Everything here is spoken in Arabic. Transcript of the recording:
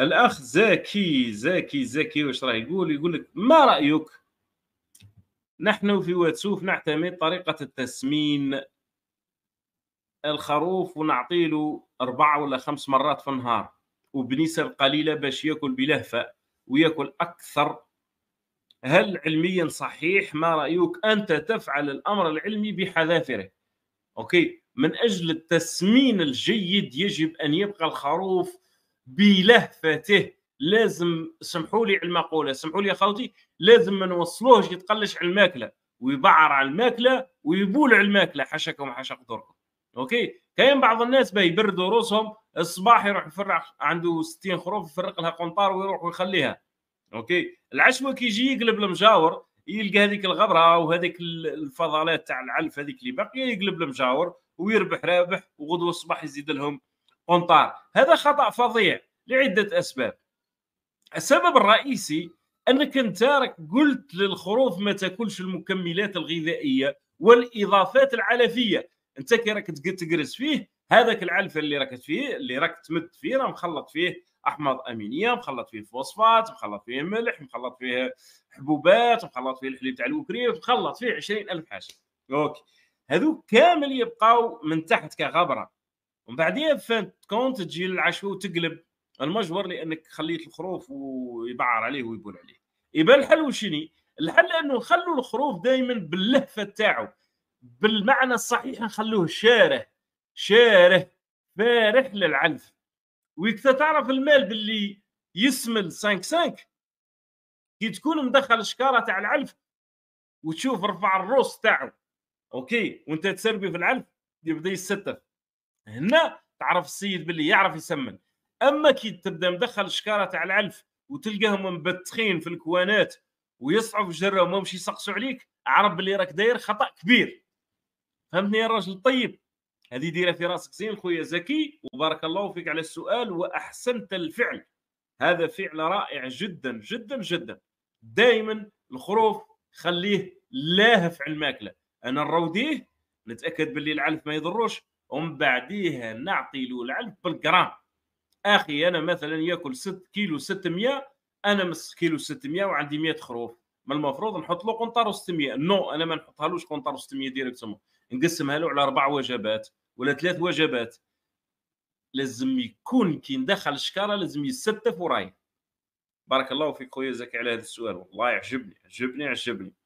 الاخ زكي زكي زكي واش راه يقول يقول لك ما رايك نحن في واتسوف نعتمد طريقه التسمين الخروف ونعطي له أربعة ولا خمس مرات في النهار وبنسب قليلة باش يأكل بلهفة ويأكل أكثر هل علميا صحيح ما رأيك أنت تفعل الأمر العلمي بحذافره أوكي من أجل التسمين الجيد يجب أن يبقى الخروف بلهفته لازم سمحوا لي على المقوله سمحوا لي يا خالتي لازم ما نوصلوهش يتقلش على الماكله ويبعر على الماكله ويبول على الماكله حشكم حشا قدركم اوكي كاين بعض الناس بيبردوا يبردوا روسهم الصباح يروح يفرق عنده 60 خروف يفرق لها قنطار ويروح ويخليها اوكي العشوه كي يجي يقلب المجاور يلقى هذيك الغبره وهذيك الفضلات تاع العلف هذيك اللي باقيه يقلب المجاور ويربح رابح وغدوه الصباح يزيد لهم قنطار هذا خطا فظيع لعده اسباب السبب الرئيسي انك انت راك قلت للخروف ما تاكلش المكملات الغذائيه والاضافات العلفيه انت كي راك تقرس فيه هذاك العلف اللي راك فيه اللي راك تمد فيه راه مخلط فيه احماض امينيه مخلط فيه فوسفات مخلط فيه ملح مخلط فيه حبوبات مخلط فيه الحليب تاع الوكريه مخلط فيه 20000 حاجه اوكي هذو كامل يبقاو من تحت كغبره ومن بعدين فهمت كون تجي العشوه وتقلب المجبر لانك خليت الخروف ويبعر عليه ويبول عليه يبان الحل وشني الحل انه نخلوا الخروف دائما باللهفه تاعو بالمعنى الصحيح نخلوه شاره شاره فارح للعنف وكتا تعرف المال باللي يسمل 5 5 كي تكون مدخل الشكاره تاع العنف وتشوف رفع الروس تاعو اوكي وانت تسربي في العنف يبدا يستف هنا تعرف السيد باللي يعرف يسمن اما كي تبدا مدخل الشكاره تاع العلف وتلقاهم مبتخين في الكوانات ويصعب جره وما مش يسقسوا عليك عرب باللي راك داير خطا كبير فهمتني يا الراجل الطيب هذه ديرها في راسك زين خويا زكي وبارك الله فيك على السؤال واحسنت الفعل هذا فعل رائع جدا جدا جدا دائما الخروف خليه لاهف على الماكله انا نروديه نتاكد باللي العلف ما يضروش ومن بعديها نعطي له العلف بالجرام اخي انا مثلا ياكل 6 كيلو 600 انا مس كيلو 600 وعندي 100 خروف ما المفروض نحط له قنطار 600 نو no, انا ما نحطهالوش قنطار 600 ديريكتومون نقسمها له على اربع وجبات ولا ثلاث وجبات لازم يكون كي ندخل الشكاره لازم يستف وراي بارك الله فيك خويا زكي على هذا السؤال والله يعجبني عجبني عجبني